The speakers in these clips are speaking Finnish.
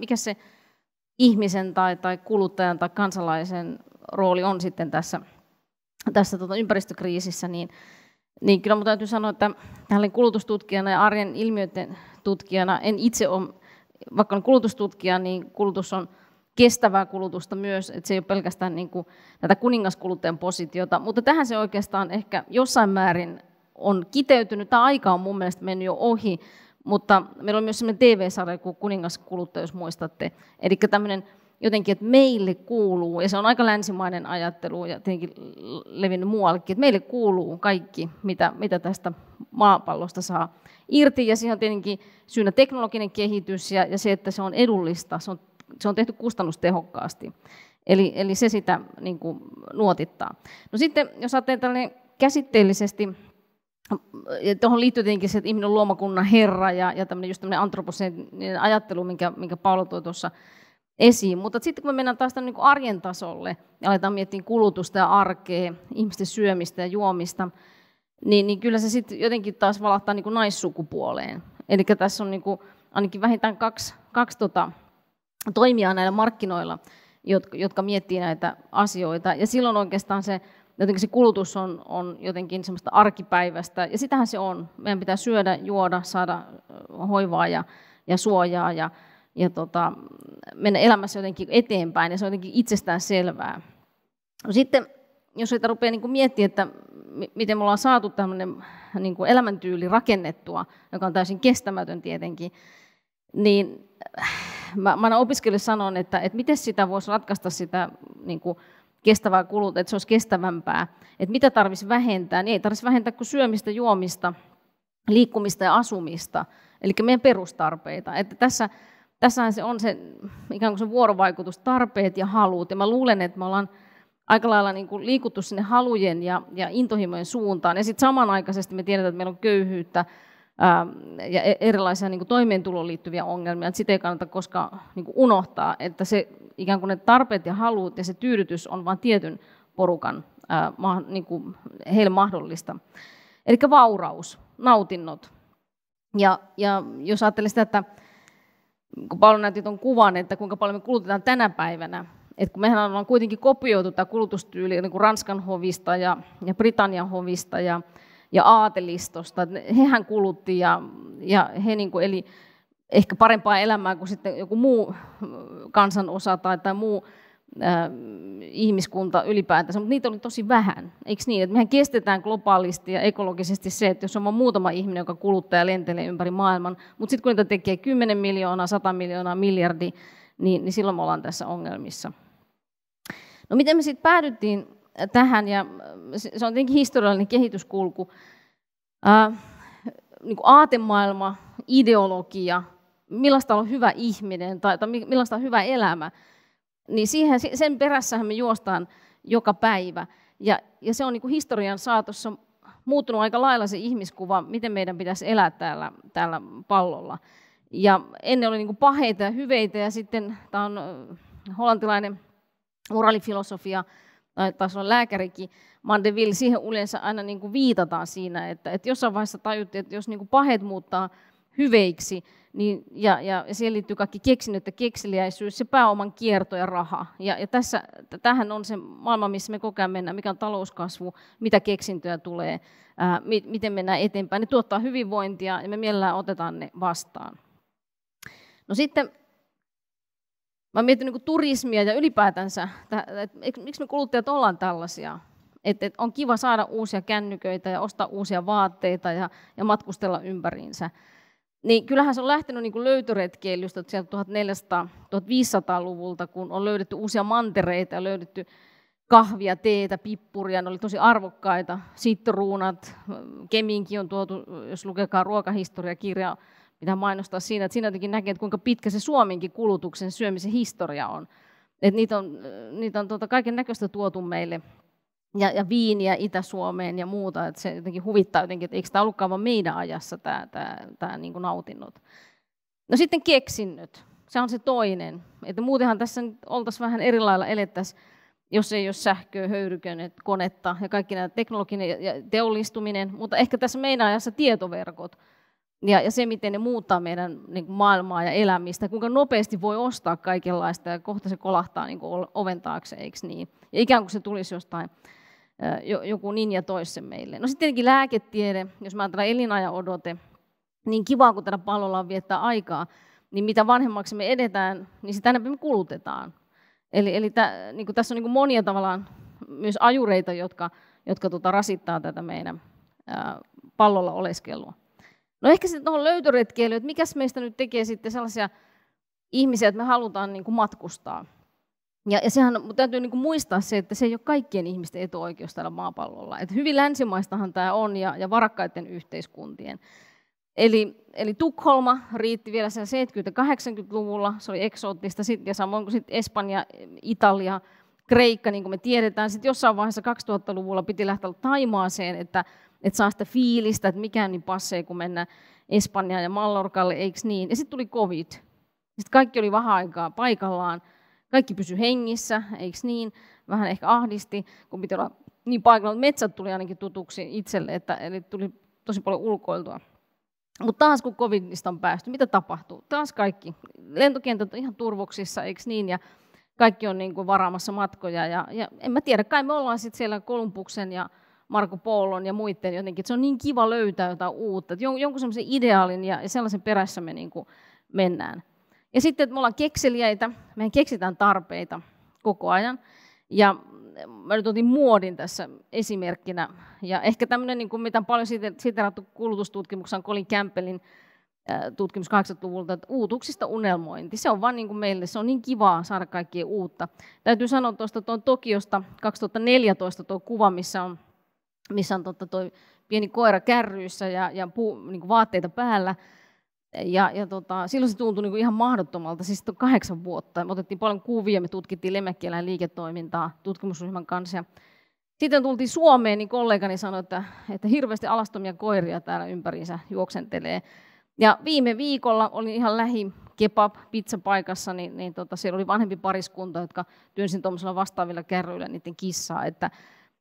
mikä se ihmisen tai, tai kuluttajan tai kansalaisen rooli on sitten tässä, tässä tota ympäristökriisissä, niin, niin kyllä minun täytyy sanoa, että tällainen kulutustutkijana ja arjen ilmiöiden tutkijana en itse ole, vaikka olen kulutustutkija, niin kulutus on kestävää kulutusta myös, että se ei ole pelkästään niin kuin tätä kuningaskuluttajan positiota, mutta tähän se oikeastaan ehkä jossain määrin on kiteytynyt, tämä aika on mun mielestä mennyt jo ohi, mutta meillä on myös sellainen TV-sarja kuin Kuningas kuluttaja, jos muistatte. Eli tämmöinen jotenkin, että meille kuuluu, ja se on aika länsimainen ajattelu ja tietenkin levinnyt muuallekin, että meille kuuluu kaikki, mitä, mitä tästä maapallosta saa irti. Ja siihen on tietenkin syynä teknologinen kehitys ja, ja se, että se on edullista, se on, se on tehty kustannustehokkaasti. Eli, eli se sitä niin kuin, nuotittaa. No sitten, jos ajattelee käsitteellisesti ja tuohon liittyy tietenkin se, että ihminen on luomakunnan herra ja, ja tämmöinen, just tämmöinen antroposeeninen ajattelu, minkä, minkä Paolo toi tuossa esiin. Mutta sitten kun me mennään taas niin arjen tasolle ja aletaan miettiä kulutusta ja arkea, ihmisten syömistä ja juomista, niin, niin kyllä se sitten jotenkin taas valahtaa niin naissukupuoleen. Eli tässä on niin kuin ainakin vähintään kaksi, kaksi tota, toimijaa näillä markkinoilla, jotka, jotka miettii näitä asioita. Ja silloin oikeastaan se jotenkin se kulutus on, on jotenkin semmoista arkipäivästä, ja sitähän se on. Meidän pitää syödä, juoda, saada hoivaa ja, ja suojaa ja, ja tota, mennä elämässä jotenkin eteenpäin, ja se on jotenkin itsestään selvää. No sitten, jos sitä rupeaa niin miettimään, että miten me ollaan saatu tämmöinen niin kuin elämäntyyli rakennettua, joka on täysin kestämätön tietenkin, niin äh, mä, mä aina opiskelijoille sanon, että, että miten sitä voisi ratkaista sitä niin kuin, kestävää kulutusta, että se olisi kestävämpää. Että mitä tarvitsisi vähentää, niin ei tarvitsisi vähentää kuin syömistä, juomista, liikkumista ja asumista, eli meidän perustarpeita. Että tässä, tässähän se on se ikään kuin se vuorovaikutus, tarpeet ja halut, ja mä luulen, että me ollaan aika lailla niin kuin liikuttu sinne halujen ja, ja intohimojen suuntaan, ja sitten samanaikaisesti me tiedetään, että meillä on köyhyyttä, Ähm, ja e- erilaisia niin kuin toimeentuloon liittyviä ongelmia. Että sitä ei kannata koskaan niin kuin unohtaa, että se ikään kuin ne tarpeet ja halut ja se tyydytys on vain tietyn porukan ää, äh, niin kuin heille mahdollista. Eli vauraus, nautinnot. Ja, ja jos ajattelee sitä, että kun paljon näytti tuon kuvan, että kuinka paljon me kulutetaan tänä päivänä, että kun mehän ollaan kuitenkin kopioitu tämä kulutustyyli niin kuin Ranskan hovista ja, ja Britannian hovista ja ja aatelistosta. Hehän kulutti ja, ja he niin kuin eli ehkä parempaa elämää kuin sitten joku muu äh, kansanosa tai, tai muu äh, ihmiskunta ylipäätänsä, mutta niitä oli tosi vähän. Eikö niin, että mehän kestetään globaalisti ja ekologisesti se, että jos on vain muutama ihminen, joka kuluttaa ja lentelee ympäri maailman, mutta sitten kun niitä tekee 10 miljoonaa, 100 miljoonaa, miljardi, niin, niin silloin me ollaan tässä ongelmissa. No miten me sitten päädyttiin tähän ja se on tietenkin historiallinen kehityskulku. Ää, niin kuin aatemaailma, ideologia, millaista on hyvä ihminen tai, tai millaista on hyvä elämä, niin siihen, sen perässähän me juostaan joka päivä. Ja, ja se on niin kuin historian saatossa muuttunut aika lailla se ihmiskuva, miten meidän pitäisi elää täällä, täällä pallolla. Ja ennen oli niin kuin paheita ja hyveitä ja sitten tämä on äh, hollantilainen moraalifilosofia No, tai taisi olla lääkärikin, Mandeville, siihen yleensä aina niin kuin viitataan siinä, että, että jossain vaiheessa tajuttiin, että jos niin kuin pahet muuttaa hyveiksi, niin, ja, ja, ja siihen liittyy kaikki keksinyt ja kekseliäisyys, se pääoman kierto ja raha. Ja, ja tässä, tämähän on se maailma, missä me koko ajan mennään, mikä on talouskasvu, mitä keksintöjä tulee, ää, mi, miten mennään eteenpäin. Ne tuottaa hyvinvointia ja me mielellään otetaan ne vastaan. No sitten Mä mietin niin turismia ja ylipäätänsä, että miksi me kuluttajat ollaan tällaisia. Että on kiva saada uusia kännyköitä ja ostaa uusia vaatteita ja, ja matkustella ympäriinsä. Niin kyllähän se on lähtenyt niin löytöretkeilystä sieltä 1400-1500-luvulta, kun on löydetty uusia mantereita ja löydetty kahvia, teetä, pippuria, ne oli tosi arvokkaita, sitruunat, Keminkin on tuotu, jos lukekaa ruokahistoriakirjaa, pitää mainostaa siinä, että siinä jotenkin näkee, että kuinka pitkä se Suomenkin kulutuksen syömisen historia on. Että niitä on, niitä on tuota kaiken näköistä tuotu meille ja, ja viiniä Itä-Suomeen ja muuta. että se jotenkin huvittaa jotenkin, että eikö tämä ollutkaan vaan meidän ajassa tämä, tämä, tämä niin kuin nautinnut. No sitten keksinnyt. Se on se toinen. Että muutenhan tässä nyt oltaisiin vähän eri lailla elettäisiin, jos ei ole sähköä, höyrykön, konetta ja kaikki nämä teknologinen ja teollistuminen. Mutta ehkä tässä meidän ajassa tietoverkot – ja, ja se, miten ne muuttaa meidän niin kuin maailmaa ja elämistä, kuinka nopeasti voi ostaa kaikenlaista ja kohta se kolahtaa niin kuin oven taakse, eikö niin? Ja ikään kuin se tulisi jostain, joku ninja ja sen meille. No sitten tietenkin lääketiede, jos mä ajattelen elinajan odote, niin kiva kun tällä pallolla on viettää aikaa, niin mitä vanhemmaksi me edetään, niin sitä enemmän me kulutetaan. Eli, eli tä, niin kuin tässä on niin kuin monia tavallaan myös ajureita, jotka, jotka tota rasittaa tätä meidän ää, pallolla oleskelua. No ehkä sitten tuohon löytöretkeilyyn, että mikäs meistä nyt tekee sitten sellaisia ihmisiä, että me halutaan niin kuin matkustaa. Ja, ja sehän mutta täytyy niin kuin muistaa se, että se ei ole kaikkien ihmisten etuoikeus täällä maapallolla. Et hyvin länsimaistahan tämä on ja, ja varakkaiden yhteiskuntien. Eli, eli Tukholma riitti vielä 70-80-luvulla, se oli eksoottista, sit, ja samoin kuin sit Espanja, Italia, Kreikka, niin kuin me tiedetään. Sitten jossain vaiheessa 2000-luvulla piti lähteä Taimaaseen, että että saa sitä fiilistä, että mikään niin passee, kun mennä Espanjaan ja Mallorcalle, eikö niin? Ja sitten tuli covid. Sitten kaikki oli vähän aikaa paikallaan. Kaikki pysy hengissä, eikö niin? Vähän ehkä ahdisti, kun piti olla niin paikalla. Metsät tuli ainakin tutuksi itselle, että, eli tuli tosi paljon ulkoiltua. Mutta taas kun covidista on päästy, mitä tapahtuu? Taas kaikki. Lentokentät on ihan turvoksissa, eikö niin? Ja kaikki on niin kuin varaamassa matkoja. Ja, ja en mä tiedä, kai me ollaan sitten siellä Kolumbuksen ja Marko Poolon ja muiden jotenkin, että se on niin kiva löytää jotain uutta, että jonkun semmoisen ideaalin ja sellaisen perässä me niin kuin mennään. Ja sitten, että me ollaan kekseliäitä, mehän keksitään tarpeita koko ajan. Ja mä nyt otin muodin tässä esimerkkinä. Ja ehkä tämmöinen, niin kuin mitä on paljon siterattu kulutustutkimuksessa on Colin Campbellin äh, tutkimus 80-luvulta, että uutuksista unelmointi. Se on vaan niin kuin meille, se on niin kivaa saada kaikkea uutta. Täytyy sanoa tuosta tuon Tokiosta 2014 tuo kuva, missä on missä on totta toi pieni koira kärryissä ja, ja puu, niin vaatteita päällä. Ja, ja tota, silloin se tuntui niin ihan mahdottomalta, siis on kahdeksan vuotta. Me otettiin paljon kuvia, me tutkittiin lemmekkieläin liiketoimintaa tutkimusryhmän kanssa. Ja sitten tultiin Suomeen, niin kollegani sanoi, että, että hirveästi alastomia koiria täällä ympäriinsä juoksentelee. Ja viime viikolla oli ihan lähi kebab pizzapaikassa, niin, niin tota, siellä oli vanhempi pariskunta, jotka työnsin tuommoisilla vastaavilla kärryillä niiden kissaa. Että,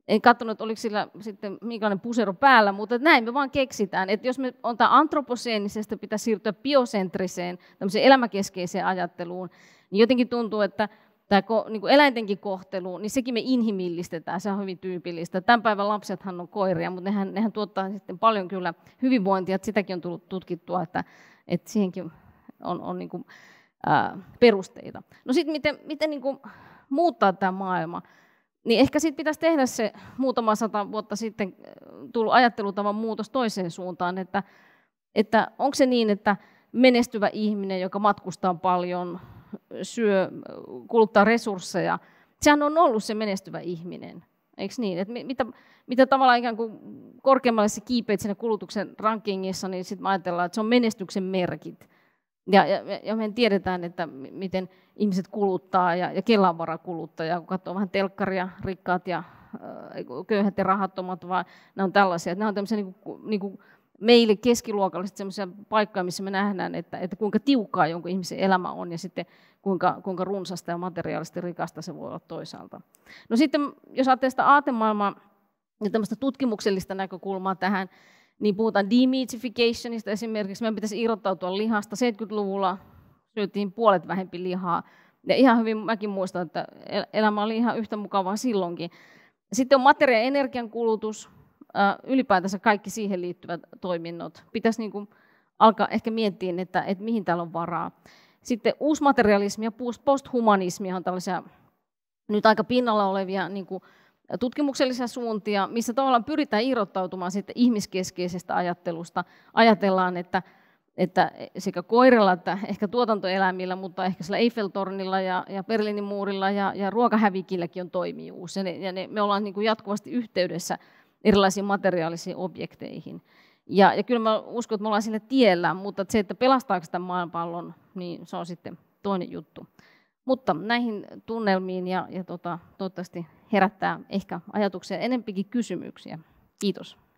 en katsonut, oliko sillä sitten minkälainen pusero päällä, mutta näin me vaan keksitään, että jos me on tämä antroposeenisesta niin pitää siirtyä biosentriseen, tämmöiseen elämäkeskeiseen ajatteluun, niin jotenkin tuntuu, että tämä niin kuin eläintenkin kohtelu, niin sekin me inhimillistetään, se on hyvin tyypillistä. Tämän päivän lapsethan on koiria, mutta nehän, nehän tuottaa sitten paljon kyllä hyvinvointia, että sitäkin on tullut tutkittua, että, että siihenkin on, on niin kuin, ää, perusteita. No sitten miten, miten niin kuin muuttaa tämä maailma? niin ehkä sitten pitäisi tehdä se muutama sata vuotta sitten äh, tullut ajattelutavan muutos toiseen suuntaan, että, että onko se niin, että menestyvä ihminen, joka matkustaa paljon, syö, kuluttaa resursseja, sehän on ollut se menestyvä ihminen. Eikö niin? Et mitä, mitä tavallaan ikään kuin korkeammalle se kiipeet siinä kulutuksen rankingissa, niin sitten ajatellaan, että se on menestyksen merkit. Ja, ja, ja me tiedetään, että miten ihmiset kuluttaa ja, ja kellaan varaa kuluttaa. Ja kun katsoo vähän telkkaria, rikkaat ja äh, köyhät ja rahattomat, vaan nämä on tällaisia. Nämä on tämmöisiä niin kuin, niin kuin meille keskiluokalliset semmoisia paikkoja, missä me nähdään, että, että kuinka tiukkaa jonkun ihmisen elämä on ja sitten kuinka, kuinka runsasta ja materiaalisesti rikasta se voi olla toisaalta. No sitten, jos ajattelee sitä aatemaailmaa ja tämmöistä tutkimuksellista näkökulmaa tähän, niin puhutaan demytificationista esimerkiksi. Meidän pitäisi irrottautua lihasta. 70-luvulla syötiin puolet vähempi lihaa. Ja ihan hyvin mäkin muistan, että elämä oli ihan yhtä mukavaa silloinkin. Sitten on materia- ja energiankulutus, ylipäätänsä kaikki siihen liittyvät toiminnot. Pitäisi niin kuin alkaa ehkä miettiä, että, että mihin täällä on varaa. Sitten uusmaterialismi ja posthumanismi on tällaisia nyt aika pinnalla olevia niin kuin tutkimuksellisia suuntia, missä tavallaan pyritään irrottautumaan siitä ihmiskeskeisestä ajattelusta. Ajatellaan, että, että sekä koirilla että ehkä tuotantoeläimillä, mutta ehkä sillä Eiffeltornilla ja, ja Berliinin muurilla ja, ja ruokahävikilläkin on toimijuus. Ja, ne, ja ne, me ollaan niin kuin jatkuvasti yhteydessä erilaisiin materiaalisiin objekteihin. Ja, ja kyllä mä uskon, että me ollaan sillä tiellä, mutta se, että pelastaako sitä maanpallon, niin se on sitten toinen juttu. Mutta näihin tunnelmiin ja, ja tota, toivottavasti herättää ehkä ajatuksia enempikin kysymyksiä. Kiitos.